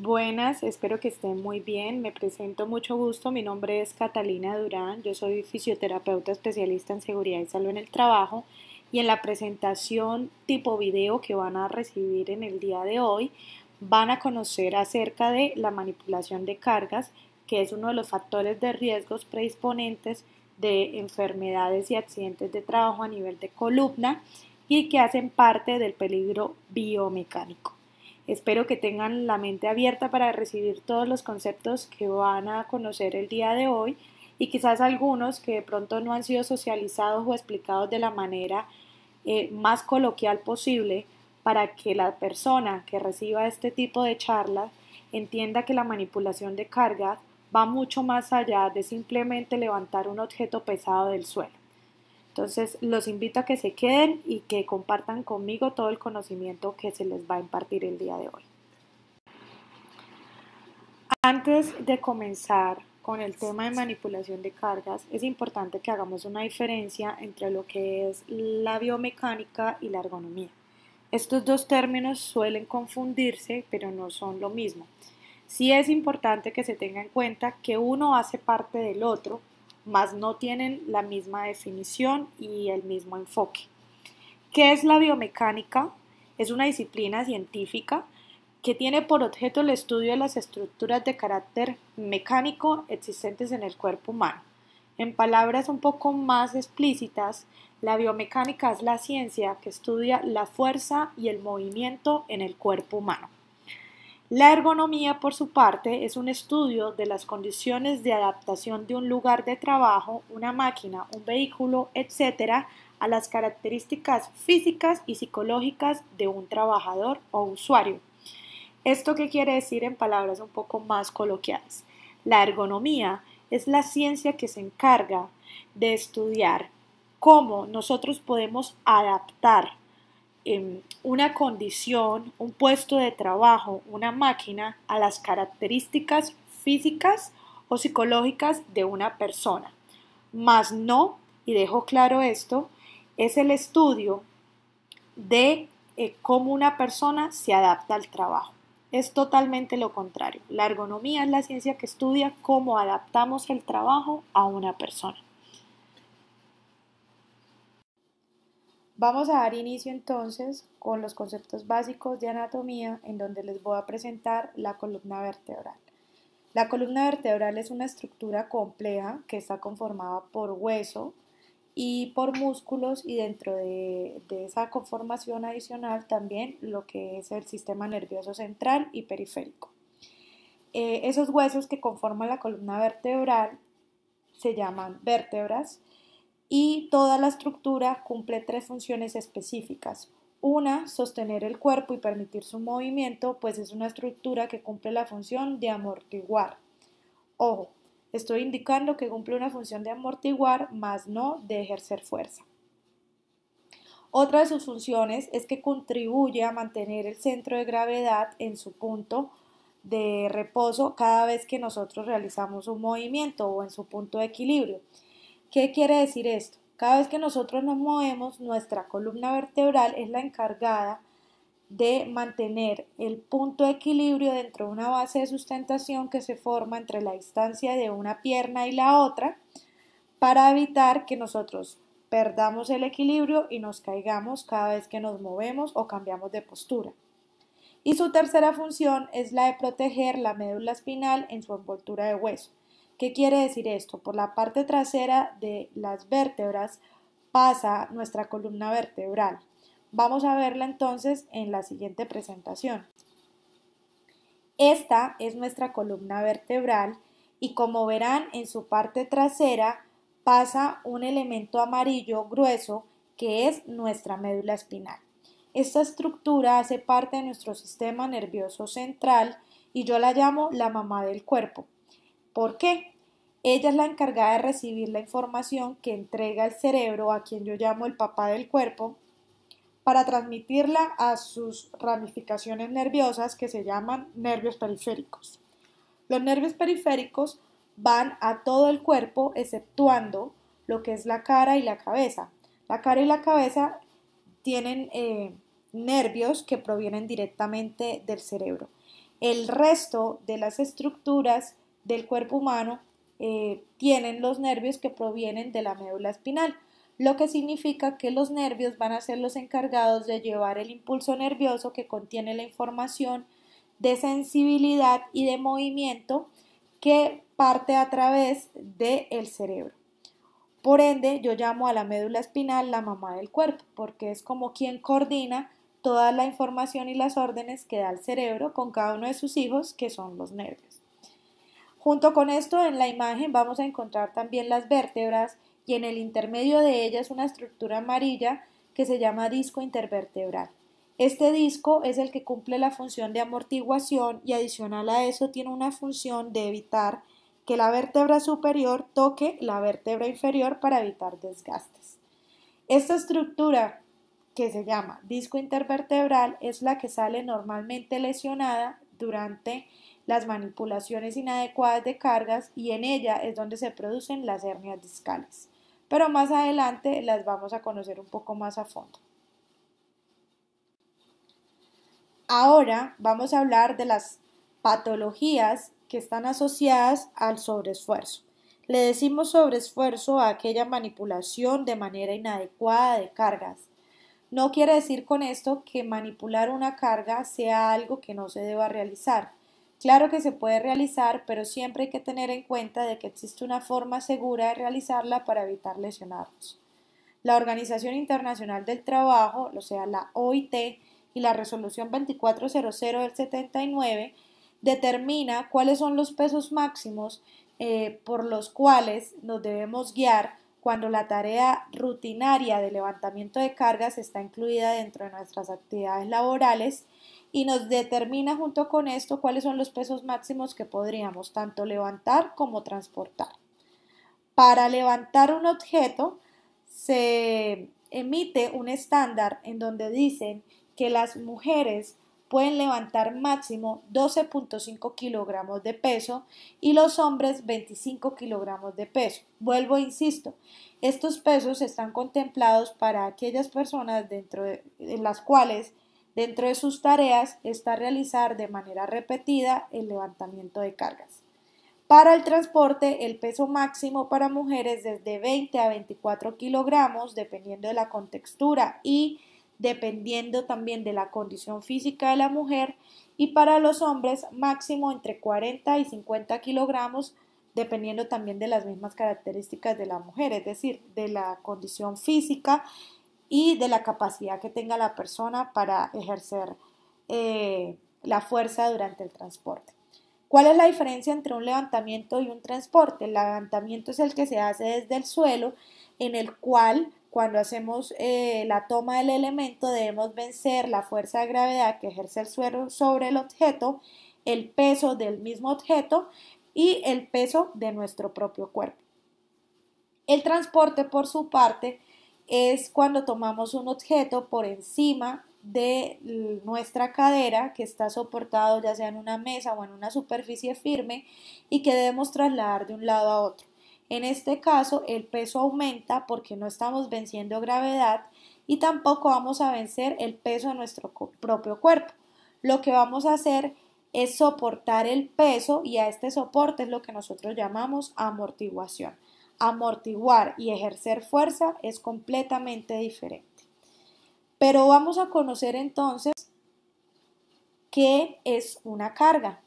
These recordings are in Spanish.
Buenas, espero que estén muy bien. Me presento mucho gusto. Mi nombre es Catalina Durán. Yo soy fisioterapeuta especialista en seguridad y salud en el trabajo. Y en la presentación tipo video que van a recibir en el día de hoy, van a conocer acerca de la manipulación de cargas, que es uno de los factores de riesgos predisponentes de enfermedades y accidentes de trabajo a nivel de columna y que hacen parte del peligro biomecánico. Espero que tengan la mente abierta para recibir todos los conceptos que van a conocer el día de hoy y quizás algunos que de pronto no han sido socializados o explicados de la manera eh, más coloquial posible para que la persona que reciba este tipo de charlas entienda que la manipulación de cargas va mucho más allá de simplemente levantar un objeto pesado del suelo. Entonces, los invito a que se queden y que compartan conmigo todo el conocimiento que se les va a impartir el día de hoy. Antes de comenzar con el tema de manipulación de cargas, es importante que hagamos una diferencia entre lo que es la biomecánica y la ergonomía. Estos dos términos suelen confundirse, pero no son lo mismo. Sí es importante que se tenga en cuenta que uno hace parte del otro, más no tienen la misma definición y el mismo enfoque. ¿Qué es la biomecánica? Es una disciplina científica que tiene por objeto el estudio de las estructuras de carácter mecánico existentes en el cuerpo humano. En palabras un poco más explícitas, la biomecánica es la ciencia que estudia la fuerza y el movimiento en el cuerpo humano. La ergonomía, por su parte, es un estudio de las condiciones de adaptación de un lugar de trabajo, una máquina, un vehículo, etc., a las características físicas y psicológicas de un trabajador o usuario. ¿Esto qué quiere decir en palabras un poco más coloquiales? La ergonomía es la ciencia que se encarga de estudiar cómo nosotros podemos adaptar Em, una condición, un puesto de trabajo, una máquina a las características físicas o psicológicas de una persona. Más no, y dejo claro esto, es el estudio de eh, cómo una persona se adapta al trabajo. Es totalmente lo contrario. La ergonomía es la ciencia que estudia cómo adaptamos el trabajo a una persona. Vamos a dar inicio entonces con los conceptos básicos de anatomía en donde les voy a presentar la columna vertebral. La columna vertebral es una estructura compleja que está conformada por hueso y por músculos y dentro de, esa conformación adicional también lo que es el sistema nervioso central y periférico. Eh, esos huesos que conforman la columna vertebral se llaman vértebras y toda la estructura cumple tres funciones específicas. Una, sostener el cuerpo y permitir su movimiento, pues es una estructura que cumple la función de amortiguar. Ojo, estoy indicando que cumple una función de amortiguar, más no de ejercer fuerza. Otra de sus funciones es que contribuye a mantener el centro de gravedad en su punto de reposo cada vez que nosotros realizamos un movimiento o en su punto de equilibrio. ¿Qué quiere decir esto? Cada vez que nosotros nos movemos, nuestra columna vertebral es la encargada de mantener el punto de equilibrio dentro de una base de sustentación que se forma entre la distancia de una pierna y la otra para evitar que nosotros perdamos el equilibrio y nos caigamos cada vez que nos movemos o cambiamos de postura. Y su tercera función es la de proteger la médula espinal en su envoltura de hueso. ¿Qué quiere decir esto? Por la parte trasera de las vértebras pasa nuestra columna vertebral. Vamos a verla entonces en la siguiente presentación. Esta es nuestra columna vertebral y como verán en su parte trasera pasa un elemento amarillo grueso que es nuestra médula espinal. Esta estructura hace parte de nuestro sistema nervioso central y yo la llamo la mamá del cuerpo ¿Por qué? Ella es la encargada de recibir la información que entrega el cerebro, a quien yo llamo el papá del cuerpo, para transmitirla a sus ramificaciones nerviosas que se llaman nervios periféricos. Los nervios periféricos van a todo el cuerpo exceptuando lo que es la cara y la cabeza. La cara y la cabeza tienen eh, nervios que provienen directamente del cerebro. El resto de las estructuras del cuerpo humano eh, tienen los nervios que provienen de la médula espinal, lo que significa que los nervios van a ser los encargados de llevar el impulso nervioso que contiene la información de sensibilidad y de movimiento que parte a través del el cerebro. Por ende, yo llamo a la médula espinal la mamá del cuerpo, porque es como quien coordina toda la información y las órdenes que da el cerebro con cada uno de sus hijos, que son los nervios. Junto con esto, en la imagen vamos a encontrar también las vértebras y en el intermedio de ellas una estructura amarilla que se llama disco intervertebral. Este disco es el que cumple la función de amortiguación y adicional a eso tiene una función de evitar que la vértebra superior toque la vértebra inferior para evitar desgastes. Esta estructura que se llama disco intervertebral es la que sale normalmente lesionada durante las manipulaciones inadecuadas de cargas y en ella es donde se producen las hernias discales. Pero más adelante las vamos a conocer un poco más a fondo. Ahora vamos a hablar de las patologías que están asociadas al sobreesfuerzo. Le decimos sobreesfuerzo a aquella manipulación de manera inadecuada de cargas. No quiere decir con esto que manipular una carga sea algo que no se deba realizar. Claro que se puede realizar, pero siempre hay que tener en cuenta de que existe una forma segura de realizarla para evitar lesionarnos. La Organización Internacional del Trabajo, o sea, la OIT, y la Resolución 2400 del 79 determina cuáles son los pesos máximos eh, por los cuales nos debemos guiar cuando la tarea rutinaria de levantamiento de cargas está incluida dentro de nuestras actividades laborales y nos determina junto con esto cuáles son los pesos máximos que podríamos tanto levantar como transportar. Para levantar un objeto se emite un estándar en donde dicen que las mujeres pueden levantar máximo 12.5 kilogramos de peso y los hombres 25 kilogramos de peso. Vuelvo e insisto, estos pesos están contemplados para aquellas personas dentro de, las cuales Dentro de sus tareas está realizar de manera repetida el levantamiento de cargas. Para el transporte, el peso máximo para mujeres es de 20 a 24 kilogramos, dependiendo de la contextura y dependiendo también de la condición física de la mujer. Y para los hombres, máximo entre 40 y 50 kilogramos, dependiendo también de las mismas características de la mujer, es decir, de la condición física y de la capacidad que tenga la persona para ejercer eh, la fuerza durante el transporte. ¿Cuál es la diferencia entre un levantamiento y un transporte? El levantamiento es el que se hace desde el suelo, en el cual cuando hacemos eh, la toma del elemento debemos vencer la fuerza de gravedad que ejerce el suelo sobre el objeto, el peso del mismo objeto y el peso de nuestro propio cuerpo. El transporte, por su parte, es cuando tomamos un objeto por encima de nuestra cadera que está soportado ya sea en una mesa o en una superficie firme y que debemos trasladar de un lado a otro. En este caso el peso aumenta porque no estamos venciendo gravedad y tampoco vamos a vencer el peso de nuestro propio cuerpo. Lo que vamos a hacer es soportar el peso y a este soporte es lo que nosotros llamamos amortiguación amortiguar y ejercer fuerza es completamente diferente. Pero vamos a conocer entonces qué es una carga.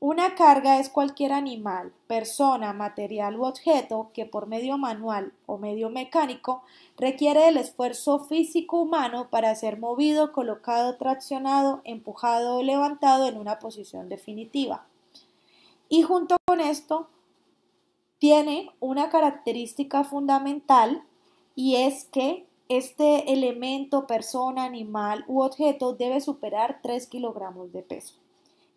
Una carga es cualquier animal, persona, material u objeto que por medio manual o medio mecánico requiere el esfuerzo físico humano para ser movido, colocado, traccionado, empujado o levantado en una posición definitiva. Y junto con esto, tiene una característica fundamental y es que este elemento, persona, animal u objeto debe superar 3 kilogramos de peso.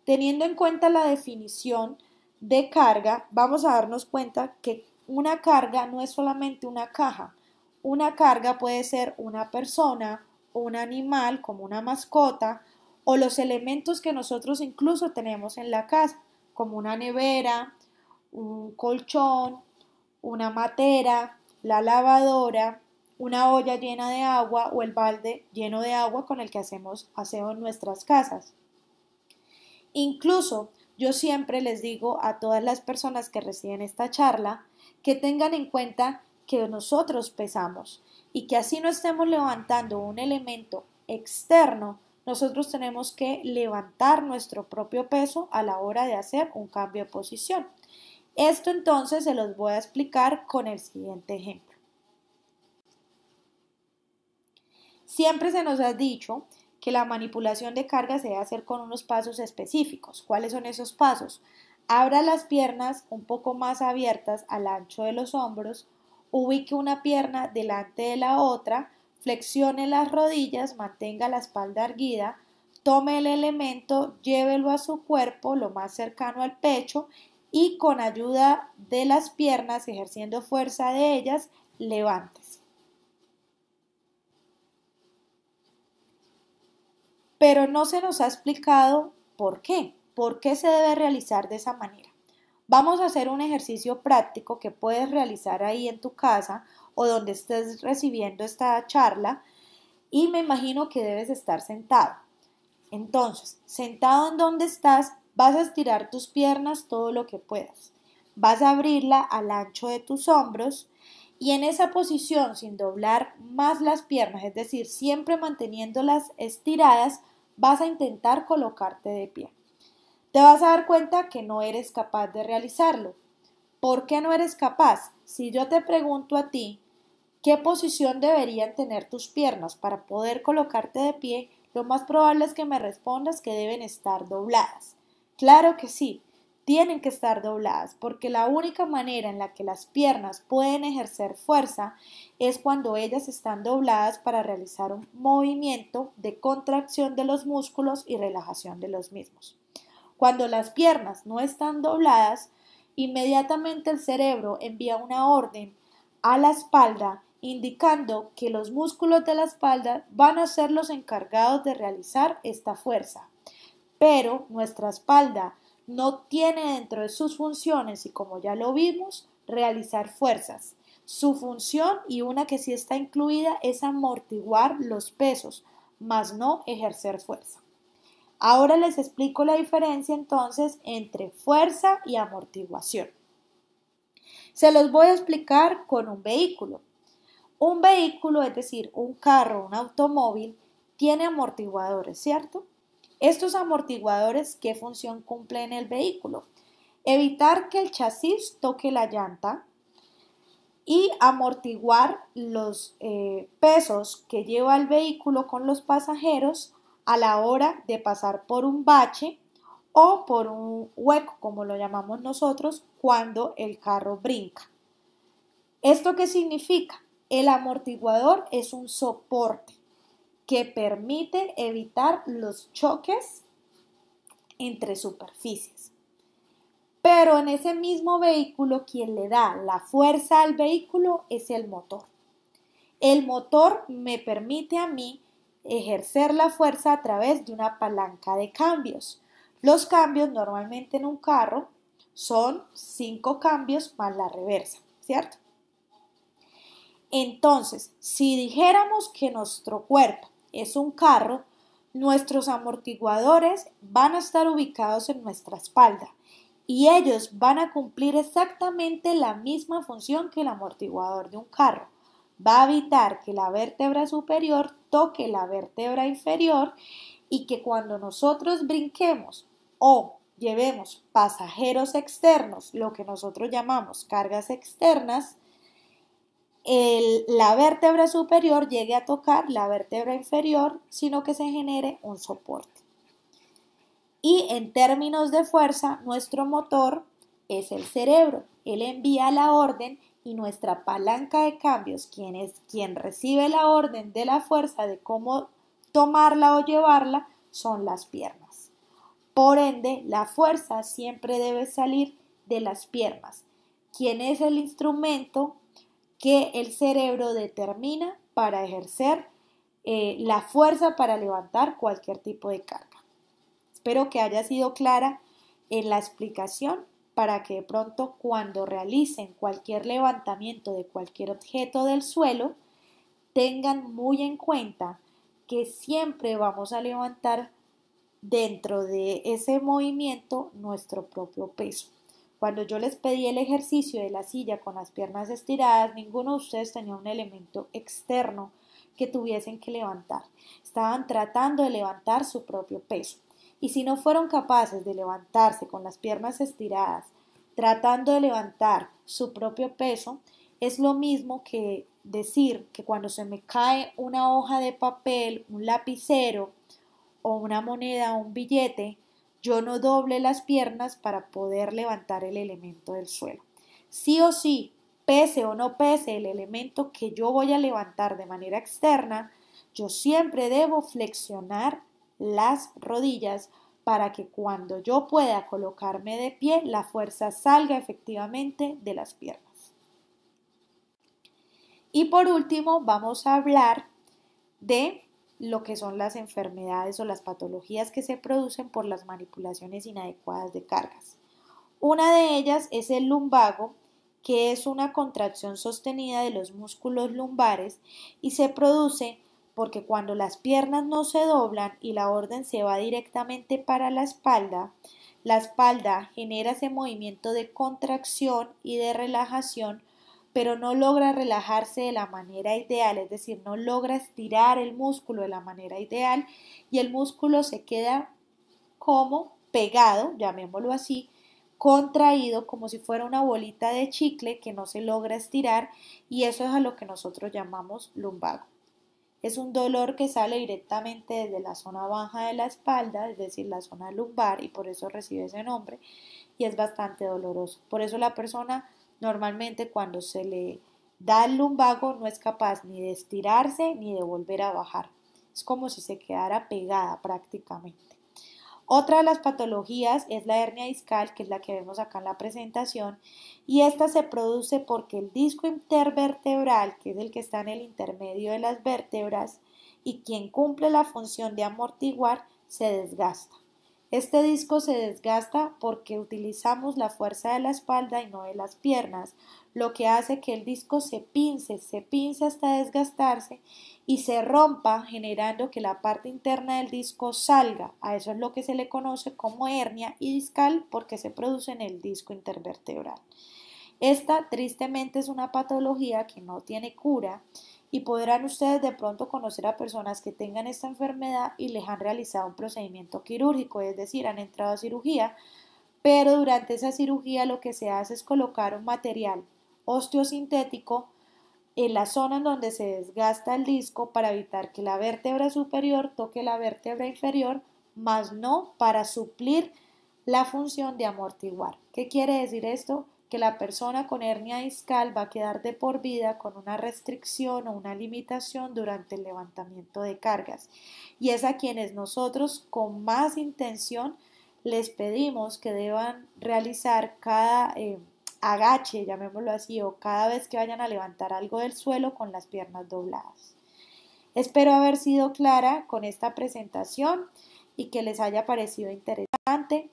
Teniendo en cuenta la definición de carga, vamos a darnos cuenta que una carga no es solamente una caja. Una carga puede ser una persona, un animal como una mascota o los elementos que nosotros incluso tenemos en la casa, como una nevera, un colchón, una matera, la lavadora, una olla llena de agua o el balde lleno de agua con el que hacemos aseo en nuestras casas. Incluso yo siempre les digo a todas las personas que reciben esta charla que tengan en cuenta que nosotros pesamos y que así no estemos levantando un elemento externo, nosotros tenemos que levantar nuestro propio peso a la hora de hacer un cambio de posición. Esto entonces se los voy a explicar con el siguiente ejemplo. Siempre se nos ha dicho que la manipulación de carga se debe hacer con unos pasos específicos. ¿Cuáles son esos pasos? Abra las piernas un poco más abiertas al ancho de los hombros, ubique una pierna delante de la otra, flexione las rodillas, mantenga la espalda erguida, tome el elemento, llévelo a su cuerpo lo más cercano al pecho y con ayuda de las piernas, ejerciendo fuerza de ellas, levántese. Pero no se nos ha explicado por qué, por qué se debe realizar de esa manera. Vamos a hacer un ejercicio práctico que puedes realizar ahí en tu casa o donde estés recibiendo esta charla y me imagino que debes estar sentado. Entonces, sentado en donde estás, Vas a estirar tus piernas todo lo que puedas. Vas a abrirla al ancho de tus hombros y en esa posición sin doblar más las piernas, es decir, siempre manteniéndolas estiradas, vas a intentar colocarte de pie. Te vas a dar cuenta que no eres capaz de realizarlo. ¿Por qué no eres capaz? Si yo te pregunto a ti, ¿qué posición deberían tener tus piernas para poder colocarte de pie? Lo más probable es que me respondas que deben estar dobladas. Claro que sí, tienen que estar dobladas porque la única manera en la que las piernas pueden ejercer fuerza es cuando ellas están dobladas para realizar un movimiento de contracción de los músculos y relajación de los mismos. Cuando las piernas no están dobladas, inmediatamente el cerebro envía una orden a la espalda indicando que los músculos de la espalda van a ser los encargados de realizar esta fuerza pero nuestra espalda no tiene dentro de sus funciones, y como ya lo vimos, realizar fuerzas. Su función y una que sí está incluida es amortiguar los pesos, más no ejercer fuerza. Ahora les explico la diferencia entonces entre fuerza y amortiguación. Se los voy a explicar con un vehículo. Un vehículo, es decir, un carro, un automóvil, tiene amortiguadores, ¿cierto? Estos amortiguadores, ¿qué función cumplen en el vehículo? Evitar que el chasis toque la llanta y amortiguar los eh, pesos que lleva el vehículo con los pasajeros a la hora de pasar por un bache o por un hueco, como lo llamamos nosotros, cuando el carro brinca. ¿Esto qué significa? El amortiguador es un soporte que permite evitar los choques entre superficies. Pero en ese mismo vehículo quien le da la fuerza al vehículo es el motor. El motor me permite a mí ejercer la fuerza a través de una palanca de cambios. Los cambios normalmente en un carro son cinco cambios más la reversa, ¿cierto? Entonces, si dijéramos que nuestro cuerpo es un carro, nuestros amortiguadores van a estar ubicados en nuestra espalda y ellos van a cumplir exactamente la misma función que el amortiguador de un carro. Va a evitar que la vértebra superior toque la vértebra inferior y que cuando nosotros brinquemos o llevemos pasajeros externos, lo que nosotros llamamos cargas externas, la vértebra superior llegue a tocar la vértebra inferior, sino que se genere un soporte. Y en términos de fuerza, nuestro motor es el cerebro. Él envía la orden y nuestra palanca de cambios, quien es quien recibe la orden de la fuerza de cómo tomarla o llevarla, son las piernas. Por ende, la fuerza siempre debe salir de las piernas. ¿Quién es el instrumento que el cerebro determina para ejercer eh, la fuerza para levantar cualquier tipo de carga. Espero que haya sido clara en la explicación para que de pronto cuando realicen cualquier levantamiento de cualquier objeto del suelo, tengan muy en cuenta que siempre vamos a levantar dentro de ese movimiento nuestro propio peso. Cuando yo les pedí el ejercicio de la silla con las piernas estiradas, ninguno de ustedes tenía un elemento externo que tuviesen que levantar. Estaban tratando de levantar su propio peso. Y si no fueron capaces de levantarse con las piernas estiradas, tratando de levantar su propio peso, es lo mismo que decir que cuando se me cae una hoja de papel, un lapicero o una moneda o un billete, yo no doble las piernas para poder levantar el elemento del suelo. Sí o sí, pese o no pese el elemento que yo voy a levantar de manera externa, yo siempre debo flexionar las rodillas para que cuando yo pueda colocarme de pie, la fuerza salga efectivamente de las piernas. Y por último, vamos a hablar de lo que son las enfermedades o las patologías que se producen por las manipulaciones inadecuadas de cargas. Una de ellas es el lumbago, que es una contracción sostenida de los músculos lumbares y se produce porque cuando las piernas no se doblan y la orden se va directamente para la espalda, la espalda genera ese movimiento de contracción y de relajación pero no logra relajarse de la manera ideal, es decir, no logra estirar el músculo de la manera ideal y el músculo se queda como pegado, llamémoslo así, contraído como si fuera una bolita de chicle que no se logra estirar y eso es a lo que nosotros llamamos lumbago. Es un dolor que sale directamente desde la zona baja de la espalda, es decir, la zona lumbar y por eso recibe ese nombre y es bastante doloroso. Por eso la persona Normalmente cuando se le da el lumbago no es capaz ni de estirarse ni de volver a bajar. Es como si se quedara pegada prácticamente. Otra de las patologías es la hernia discal, que es la que vemos acá en la presentación, y esta se produce porque el disco intervertebral, que es el que está en el intermedio de las vértebras y quien cumple la función de amortiguar, se desgasta. Este disco se desgasta porque utilizamos la fuerza de la espalda y no de las piernas, lo que hace que el disco se pince, se pince hasta desgastarse y se rompa generando que la parte interna del disco salga. A eso es lo que se le conoce como hernia y discal porque se produce en el disco intervertebral. Esta tristemente es una patología que no tiene cura y podrán ustedes de pronto conocer a personas que tengan esta enfermedad y les han realizado un procedimiento quirúrgico, es decir, han entrado a cirugía, pero durante esa cirugía lo que se hace es colocar un material osteosintético en la zona en donde se desgasta el disco para evitar que la vértebra superior toque la vértebra inferior, más no para suplir la función de amortiguar. ¿Qué quiere decir esto? que la persona con hernia discal va a quedar de por vida con una restricción o una limitación durante el levantamiento de cargas. Y es a quienes nosotros con más intención les pedimos que deban realizar cada eh, agache, llamémoslo así, o cada vez que vayan a levantar algo del suelo con las piernas dobladas. Espero haber sido clara con esta presentación y que les haya parecido interesante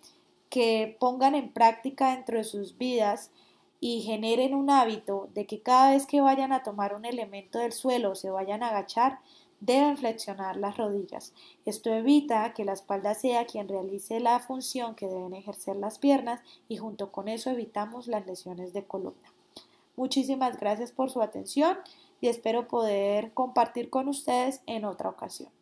que pongan en práctica dentro de sus vidas y generen un hábito de que cada vez que vayan a tomar un elemento del suelo o se vayan a agachar, deben flexionar las rodillas. Esto evita que la espalda sea quien realice la función que deben ejercer las piernas y junto con eso evitamos las lesiones de columna. Muchísimas gracias por su atención y espero poder compartir con ustedes en otra ocasión.